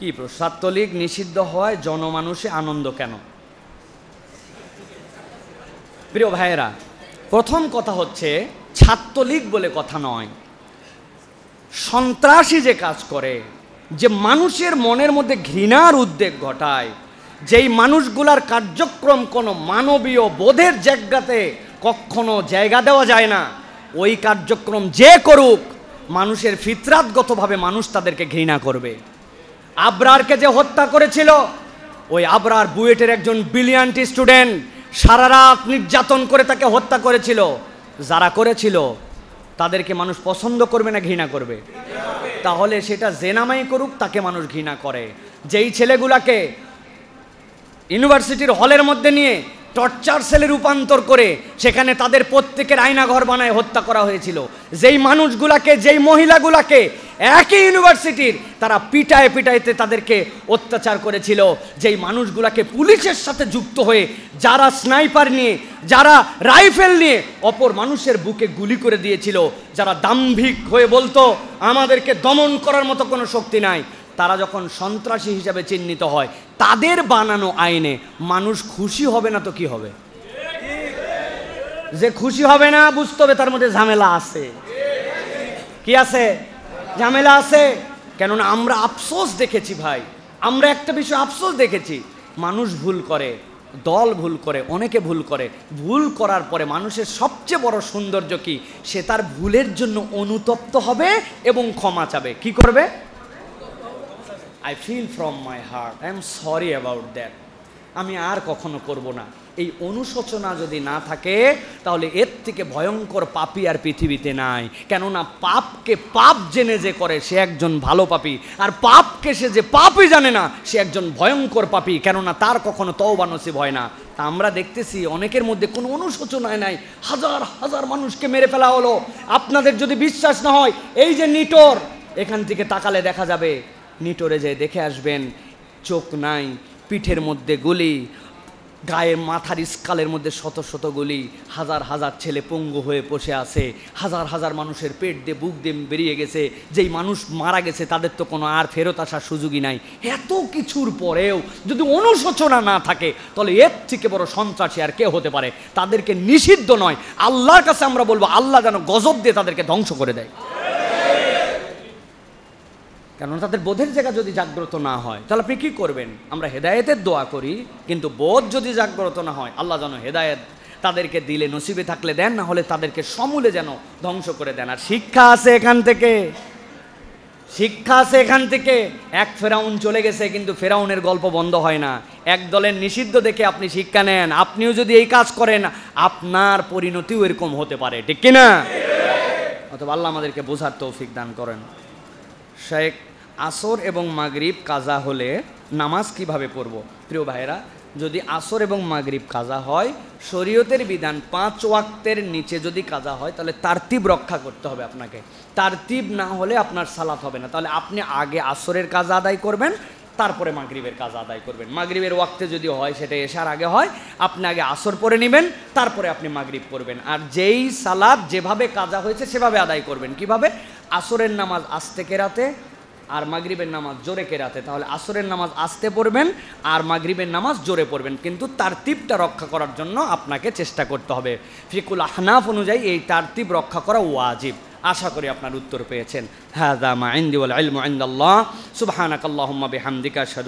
কি ছাত্রলীগ নিষিদ্ধ হয় জনমানুষে আনন্দ কেন প্রিয় ভাইয়েরা প্রথম কথা হচ্ছে ছাত্রলীগ বলে কথা নয় সন্ত্রাসী যে কাজ করে যে মানুষের মনের মধ্যে ঘৃণার উদ্বেগ ঘটায় যেই মানুষগুলার কার্যক্রম কোনো মানবীয় বোধের জায়গাতে কখনো জায়গা দেওয়া যায় না ওই কার্যক্রম যে করুক মানুষের ফিতরাতগতভাবে মানুষ তাদেরকে ঘৃণা করবে আবরারকে যে হত্যা করেছিল ওই আবরার বুয়েটের একজন ব্রিলিয়ান্ট স্টুডেন্ট সারা রাত নির্যাতন করে তাকে হত্যা করেছিল যারা করেছিল তাদেরকে মানুষ পছন্দ করবে না ঘৃণা করবে তাহলে সেটা জেনামাই করুক তাকে মানুষ ঘৃণা করে যেই ছেলেগুলাকে ইউনিভার্সিটির হলের মধ্যে নিয়ে টর্চার সেলে রূপান্তর করে সেখানে তাদের প্রত্যেকের আয়নাঘর বানায় হত্যা করা হয়েছিল যেই মানুষগুলাকে যেই মহিলাগুলাকে একই ইউনিভার্সিটির তারা পিটায় পিটাইতে তাদেরকে অত্যাচার করেছিল যেই মানুষগুলাকে পুলিশের সাথে যুক্ত হয়ে যারা স্নাইপার নিয়ে যারা রাইফেল নিয়ে অপর মানুষের বুকে গুলি করে দিয়েছিল যারা দাম্ভিক হয়ে বলতো আমাদেরকে দমন করার মতো কোনো শক্তি নাই তারা যখন সন্ত্রাসী হিসাবে চিহ্নিত হয় তাদের বানানো আইনে মানুষ খুশি হবে না তো কি হবে যে খুশি হবে না বুঝতে হবে তার মধ্যে ঝামেলা আছে কি আছে ঝামেলা আছে কেননা আমরা আফসোস দেখেছি ভাই আমরা একটা বিষয় আফসোস দেখেছি মানুষ ভুল করে দল ভুল করে অনেকে ভুল করে ভুল করার পরে মানুষের সবচেয়ে বড় সৌন্দর্য কি সে তার ভুলের জন্য অনুতপ্ত হবে এবং ক্ষমা চাবে কি করবে I feel from my heart I am sorry about that আমি আর কখনো করব না এই অনুশোচনা যদি না থাকে তাহলে এর থেকে ভয়ঙ্কর পাপি আর পৃথিবীতে নাই কেননা পাপকে পাপ জেনে যে করে সে একজন ভালো পাপি আর পাপকে সে যে পাপই জানে না সে একজন ভয়ঙ্কর পাপি কেননা তার কখনো তওবা নসিব হয় না তা আমরা দেখতেছি অনেকের মধ্যে কোনো অনুশোচনায় নাই হাজার হাজার মানুষকে মেরে ফেলা হলো আপনাদের যদি বিশ্বাস না হয় এই যে নিটোর এখান থেকে তাকালে দেখা যাবে নিটোরে যেয়ে দেখে আসবেন চোখ নাই পিঠের মধ্যে গুলি গায়ে মাথার স্কালের মধ্যে শত শত গুলি হাজার হাজার ছেলে পঙ্গু হয়ে বসে আছে হাজার হাজার মানুষের পেট দিয়ে বুক দিয়ে বেরিয়ে গেছে যেই মানুষ মারা গেছে তাদের তো কোনো আর ফেরত আসার সুযোগই নাই এত কিছুর পরেও যদি অনুশোচনা না থাকে তাহলে এর থেকে বড় সন্ত্রাসী আর কে হতে পারে তাদেরকে নিষিদ্ধ নয় আল্লাহর কাছে আমরা বলবো আল্লাহ যেন গজব দিয়ে তাদেরকে ধ্বংস করে দেয় কেননা তাদের বোধের জায়গা যদি জাগ্রত না হয় তাহলে আপনি কী করবেন আমরা হেদায়েতের দোয়া করি কিন্তু বোধ যদি জাগ্রত না হয় আল্লাহ যেন হেদায়েত তাদেরকে দিলে নসিবে থাকলে দেন না হলে তাদেরকে সমূলে যেন ধ্বংস করে দেন আর শিক্ষা আছে এখান থেকে শিক্ষা আছে এখান থেকে এক ফেরাউন চলে গেছে কিন্তু ফেরাউনের গল্প বন্ধ হয় না এক দলের নিষিদ্ধ দেখে আপনি শিক্ষা নেন আপনিও যদি এই কাজ করেন আপনার পরিণতিও এরকম হতে পারে ঠিক কিনা অথবা আল্লাহ আমাদেরকে বোঝার তৌফিক দান করেন শেখ আসর এবং মাগরিব কাজা হলে নামাজ কিভাবে পড়ব প্রিয় ভাইরা যদি আসর এবং মাগরিব কাজা হয় শরীয়তের বিধান পাঁচ ওয়াক্তের নিচে যদি কাজা হয় তাহলে তারতিব রক্ষা করতে হবে আপনাকে তারতিব না হলে আপনার সালাত হবে না তাহলে আপনি আগে আসরের কাজ আদায় করবেন তারপরে মাগরিবের কাজ আদায় করবেন মাগরিবের ওয়াক্তে যদি হয় সেটা এসার আগে হয় আপনি আগে আসর পরে নেবেন তারপরে আপনি মাগরিব করবেন আর যেই সালাদ যেভাবে কাজা হয়েছে সেভাবে আদায় করবেন কিভাবে আসরের নামাজ আজ থেকে রাতে আর মাগরিবের নামাজ জোরে কেরাতে তাহলে আসরের নামাজ আসতে পড়বেন আর মাগরিবের নামাজ জোরে পড়বেন কিন্তু তিপটা রক্ষা করার জন্য আপনাকে চেষ্টা করতে হবে ফিকুল আহনাফ অনুযায়ী এই তিপ রক্ষা করা ওয়াজিব আশা করি আপনার উত্তর পেয়েছেন হ্যাঁ দা মা ইন্দিউল আলম আইন্দাল্লাহ সুবাহানাকাল্লাহম্মা বিহামদিকা